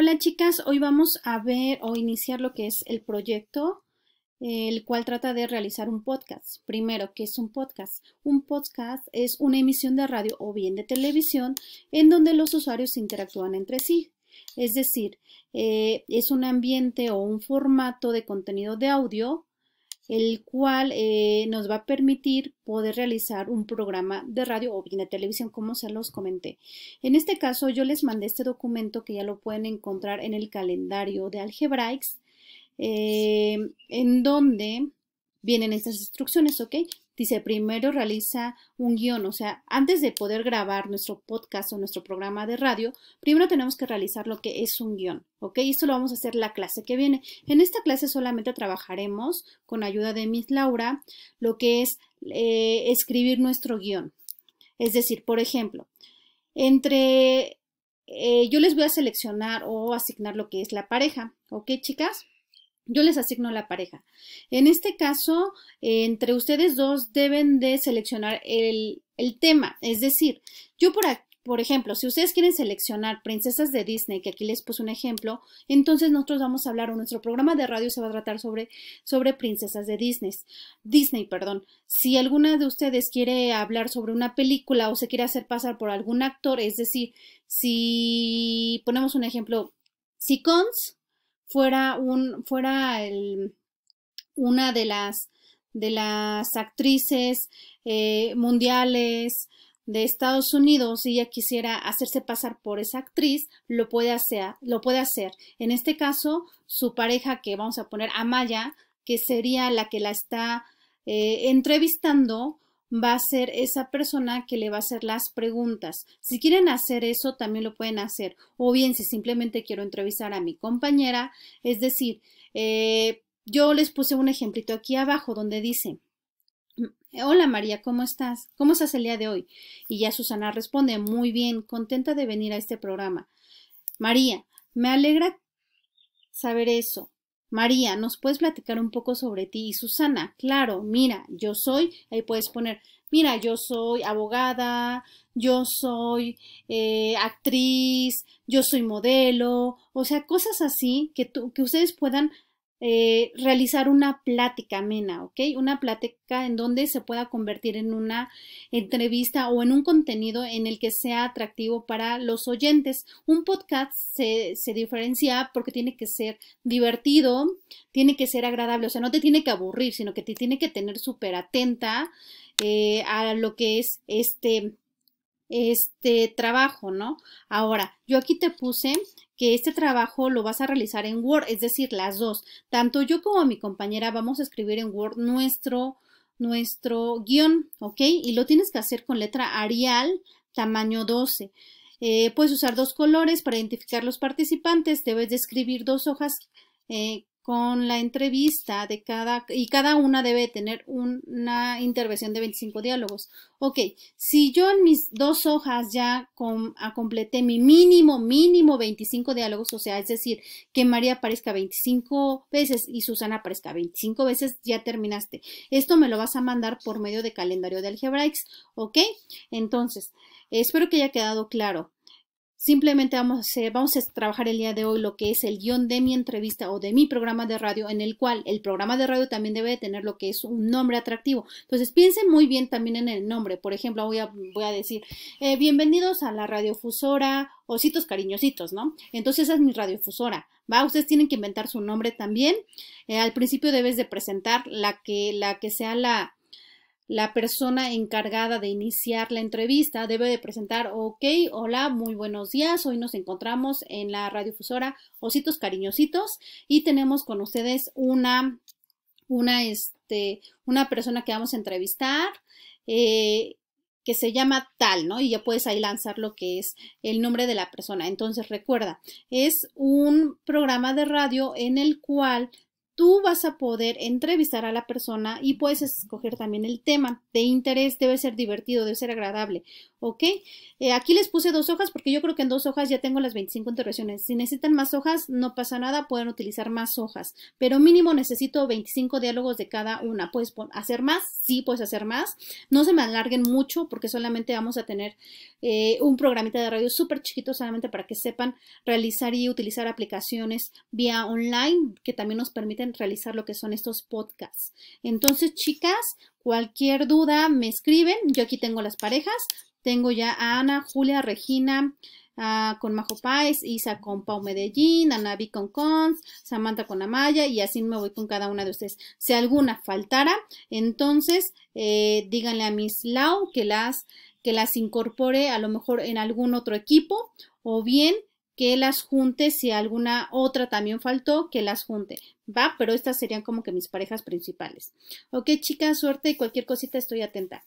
Hola chicas, hoy vamos a ver o iniciar lo que es el proyecto, el cual trata de realizar un podcast. Primero, ¿qué es un podcast? Un podcast es una emisión de radio o bien de televisión en donde los usuarios interactúan entre sí. Es decir, eh, es un ambiente o un formato de contenido de audio el cual eh, nos va a permitir poder realizar un programa de radio o bien de televisión, como se los comenté. En este caso, yo les mandé este documento que ya lo pueden encontrar en el calendario de Algebraics, eh, en donde vienen estas instrucciones, ¿ok? dice, primero realiza un guión, o sea, antes de poder grabar nuestro podcast o nuestro programa de radio, primero tenemos que realizar lo que es un guión, ¿ok? Y esto lo vamos a hacer la clase que viene. En esta clase solamente trabajaremos, con ayuda de Miss Laura, lo que es eh, escribir nuestro guión. Es decir, por ejemplo, entre... Eh, yo les voy a seleccionar o asignar lo que es la pareja, ¿ok, chicas? yo les asigno la pareja. En este caso, eh, entre ustedes dos deben de seleccionar el, tema. Es decir, yo por por ejemplo, si ustedes quieren seleccionar princesas de Disney, que aquí les puse un ejemplo, entonces nosotros vamos a hablar, o nuestro programa de radio se va a tratar sobre, sobre princesas de Disney. Disney, perdón. Si alguna de ustedes quiere hablar sobre una película o se quiere hacer pasar por algún actor, es decir, si ponemos un ejemplo, si Cons fuera fuera una de las, de las actrices eh, mundiales de Estados Unidos y ella quisiera hacerse pasar por esa actriz, lo puede hacer, lo puede hacer. En este caso, su pareja, que vamos a poner Amaya, que sería la que la está eh, entrevistando, va a ser esa persona que le va a hacer las preguntas. Si quieren hacer eso, también lo pueden hacer. O bien, si simplemente quiero entrevistar a mi compañera, es decir, eh, yo les puse un ejemplito aquí abajo donde dice, mm, Hola María, ¿cómo estás? ¿Cómo estás el día de hoy? Y ya Susana responde, muy bien, contenta de venir a este programa. María, me alegra saber eso. María, ¿nos puedes platicar un poco sobre ti? Y Susana, claro, mira, yo soy, ahí puedes poner, mira, yo soy abogada, yo soy eh, actriz, yo soy modelo, o sea, cosas así que, tú, que ustedes puedan eh, realizar una plática amena, ¿ok? Una plática en donde se pueda convertir en una entrevista o en un contenido en el que sea atractivo para los oyentes. Un podcast se, diferencia porque tiene que ser divertido, tiene que ser agradable, o sea, no te tiene que aburrir, sino que te tiene que tener súper atenta eh, a lo que es este este trabajo, ¿no? Ahora, yo aquí te puse que este trabajo lo vas a realizar en Word, es decir, las dos. Tanto yo como mi compañera vamos a escribir en Word nuestro, nuestro guión, ¿ok? Y lo tienes que hacer con letra Arial, tamaño 12. Eh, puedes usar dos colores para identificar los participantes. Debes de escribir dos hojas eh, con la entrevista de cada y cada una debe tener una intervención de 25 diálogos. Ok, si yo en mis dos hojas ya a ah, completé mi mínimo, mínimo 25 diálogos, o sea, es decir, que María aparezca 25 veces y Susana aparezca 25 veces, ya terminaste. Esto me lo vas a mandar por medio de calendario de Algebraics, ok. Entonces, espero que haya quedado claro. Simplemente vamos, vamos a trabajar el día de hoy lo que es el guión de mi entrevista o de mi programa de radio, en el cual el programa de radio también debe tener lo que es un nombre atractivo. Entonces piensen muy bien también en el nombre. Por ejemplo, voy a, voy a decir, eh, bienvenidos a la radiofusora ositos cariñositos, ¿no? Entonces esa es mi radiofusora. Va, ustedes tienen que inventar su nombre también. Eh, al principio debes de presentar la que, la que sea la, la persona encargada de iniciar la entrevista debe de presentar, ok, hola, muy buenos días, hoy nos encontramos en la radiofusora Ositos Cariñositos y tenemos con ustedes una, una, este, una persona que vamos a entrevistar. Eh, que se llama tal, ¿no? Y ya puedes ahí lanzar lo que es el nombre de la persona. Entonces, recuerda, es un programa de radio en el cual tú vas a poder entrevistar a la persona y puedes escoger también el tema de interés, debe ser divertido, debe ser agradable, ¿ok? Eh, aquí les puse dos hojas porque yo creo que en dos hojas ya tengo las 25 intervenciones. Si necesitan más hojas, no pasa nada, pueden utilizar más hojas, pero mínimo necesito 25 diálogos de cada una. ¿Puedes hacer más? Sí, puedes hacer más. No se me alarguen mucho porque solamente vamos a tener eh, un programita de radio súper chiquito solamente para que sepan realizar y utilizar aplicaciones vía online que también nos permiten realizar lo que son estos podcasts. Entonces, chicas, cualquier duda me escriben. Yo aquí tengo las parejas. Tengo ya a Ana, Julia, Regina, ah, con Majo Páez, Isa con Pau Medellín, ví con Cons, Samantha con Amaya y así me voy con cada una de ustedes. Si alguna faltara, entonces eh, díganle a Miss Lau que las, que las incorpore a lo mejor en algún otro equipo o bien que las junte, si alguna otra también faltó, que las junte, ¿va? Pero estas serían como que mis parejas principales. Ok, chicas, suerte y cualquier cosita estoy atenta.